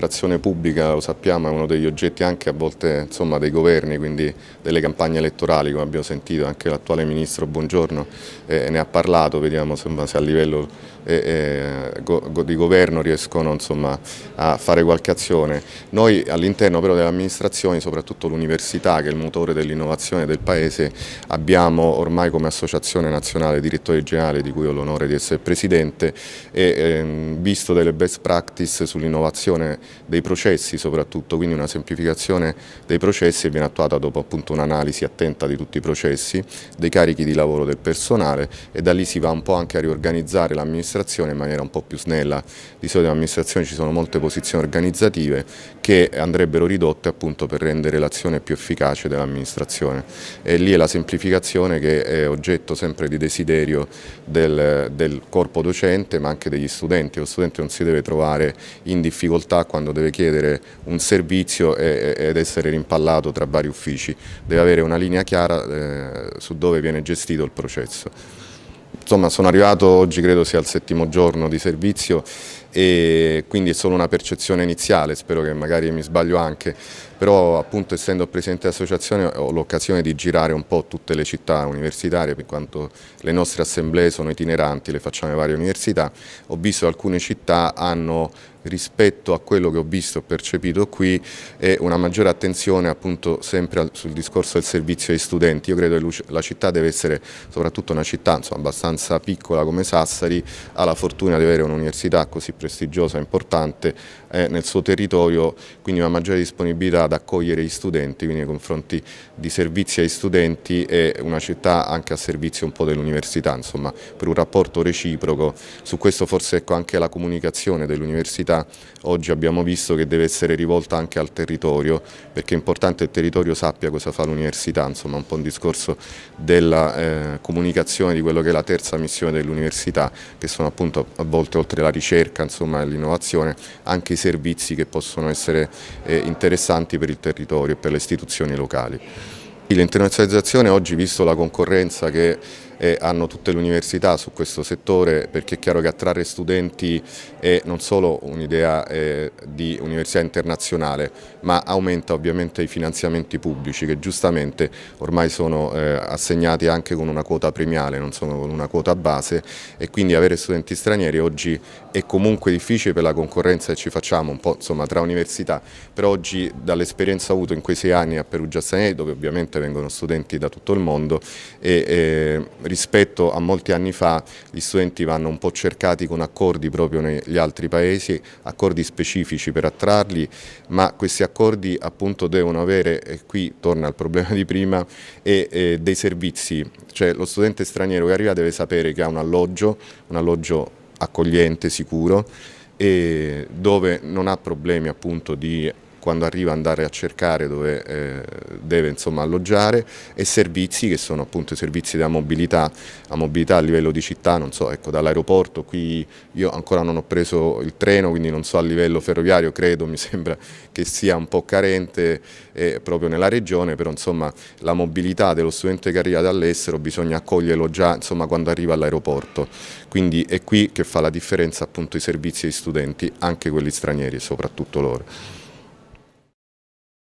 L'amministrazione pubblica, lo sappiamo, è uno degli oggetti anche a volte insomma, dei governi, quindi delle campagne elettorali, come abbiamo sentito, anche l'attuale Ministro Buongiorno eh, ne ha parlato, vediamo insomma, se a livello eh, eh, go, go, di governo riescono insomma, a fare qualche azione. Noi all'interno però delle amministrazioni, soprattutto l'università che è il motore dell'innovazione del Paese, abbiamo ormai come Associazione Nazionale Direttore Generale, di cui ho l'onore di essere Presidente, e, ehm, visto delle best practice sull'innovazione dei processi soprattutto, quindi una semplificazione dei processi viene attuata dopo appunto un'analisi attenta di tutti i processi, dei carichi di lavoro del personale e da lì si va un po' anche a riorganizzare l'amministrazione in maniera un po' più snella. Di solito in amministrazione ci sono molte posizioni organizzative che andrebbero ridotte appunto per rendere l'azione più efficace dell'amministrazione e lì è la semplificazione che è oggetto sempre di desiderio del, del corpo docente ma anche degli studenti, lo studente non si deve trovare in difficoltà quando quando deve chiedere un servizio ed essere rimpallato tra vari uffici, deve avere una linea chiara eh, su dove viene gestito il processo. Insomma sono arrivato oggi credo sia il settimo giorno di servizio e quindi è solo una percezione iniziale, spero che magari mi sbaglio anche, però appunto essendo presidente dell'associazione ho l'occasione di girare un po' tutte le città universitarie, per quanto le nostre assemblee sono itineranti, le facciamo in varie università, ho visto alcune città hanno rispetto a quello che ho visto e percepito qui e una maggiore attenzione appunto sempre sul discorso del servizio ai studenti. Io credo che la città deve essere soprattutto una città insomma, abbastanza piccola come Sassari, ha la fortuna di avere un'università così presente prestigiosa, importante eh, nel suo territorio, quindi una maggiore disponibilità ad accogliere gli studenti, quindi nei confronti di servizi agli studenti e una città anche a servizio un po' dell'università, insomma per un rapporto reciproco. Su questo forse ecco anche la comunicazione dell'università oggi abbiamo visto che deve essere rivolta anche al territorio, perché è importante che il territorio sappia cosa fa l'università, insomma un po' un discorso della eh, comunicazione di quello che è la terza missione dell'università, che sono appunto a volte oltre la ricerca, insomma, l'innovazione, anche i servizi che possono essere eh, interessanti per il territorio e per le istituzioni locali. L'internazionalizzazione oggi, visto la concorrenza che eh, hanno tutte le università su questo settore perché è chiaro che attrarre studenti è non solo un'idea eh, di università internazionale ma aumenta ovviamente i finanziamenti pubblici che giustamente ormai sono eh, assegnati anche con una quota premiale, non sono con una quota base e quindi avere studenti stranieri oggi è comunque difficile per la concorrenza che ci facciamo un po' insomma, tra università, però oggi dall'esperienza avuta in quei sei anni a Perugia Stranieri dove ovviamente vengono studenti da tutto il mondo e, e eh, rispetto a molti anni fa gli studenti vanno un po' cercati con accordi proprio negli altri paesi, accordi specifici per attrarli, ma questi accordi appunto devono avere, e qui torna al problema di prima, e, e dei servizi, cioè lo studente straniero che arriva deve sapere che ha un alloggio, un alloggio accogliente, sicuro, e dove non ha problemi appunto di quando arriva andare a cercare dove eh, deve insomma, alloggiare e servizi che sono appunto i servizi della mobilità, la mobilità a livello di città, non so, ecco dall'aeroporto qui io ancora non ho preso il treno quindi non so a livello ferroviario credo, mi sembra che sia un po' carente eh, proprio nella regione, però insomma la mobilità dello studente che arriva dall'estero bisogna accoglierlo già insomma, quando arriva all'aeroporto, quindi è qui che fa la differenza appunto i servizi ai studenti, anche quelli stranieri e soprattutto loro.